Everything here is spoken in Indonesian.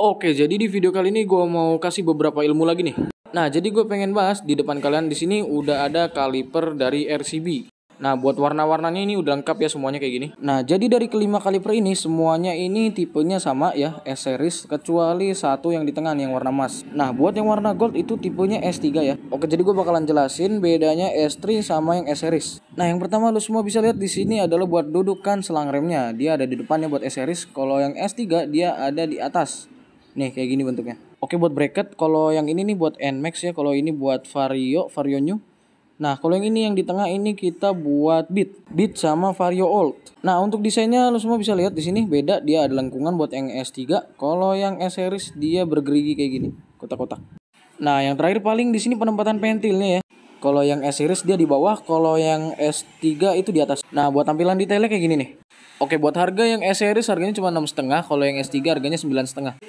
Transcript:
Oke, jadi di video kali ini gue mau kasih beberapa ilmu lagi nih. Nah, jadi gue pengen bahas di depan kalian di sini udah ada kaliper dari RCB. Nah, buat warna-warnanya ini udah lengkap ya semuanya kayak gini. Nah, jadi dari kelima kaliper ini semuanya ini tipenya sama ya, S series kecuali satu yang di tengah yang warna emas. Nah, buat yang warna gold itu tipenya S3 ya. Oke, jadi gue bakalan jelasin bedanya S3 sama yang S series. Nah, yang pertama lu semua bisa lihat di sini adalah buat dudukan selang remnya. Dia ada di depannya buat S series, kalau yang S3 dia ada di atas. Nih kayak gini bentuknya. Oke buat bracket, kalau yang ini nih buat Nmax ya, kalau ini buat Vario, Vario New. Nah, kalau yang ini yang di tengah ini kita buat bit, bit sama Vario Old. Nah, untuk desainnya lo semua bisa lihat di sini beda, dia ada lengkungan buat yang S3, kalau yang S series dia bergerigi kayak gini, kotak-kotak. Nah, yang terakhir paling di sini penempatan pentilnya ya. Kalau yang S series dia di bawah, kalau yang S3 itu di atas. Nah, buat tampilan detailnya kayak gini nih. Oke, buat harga yang S series harganya cuma enam setengah. kalau yang S3 harganya sembilan setengah.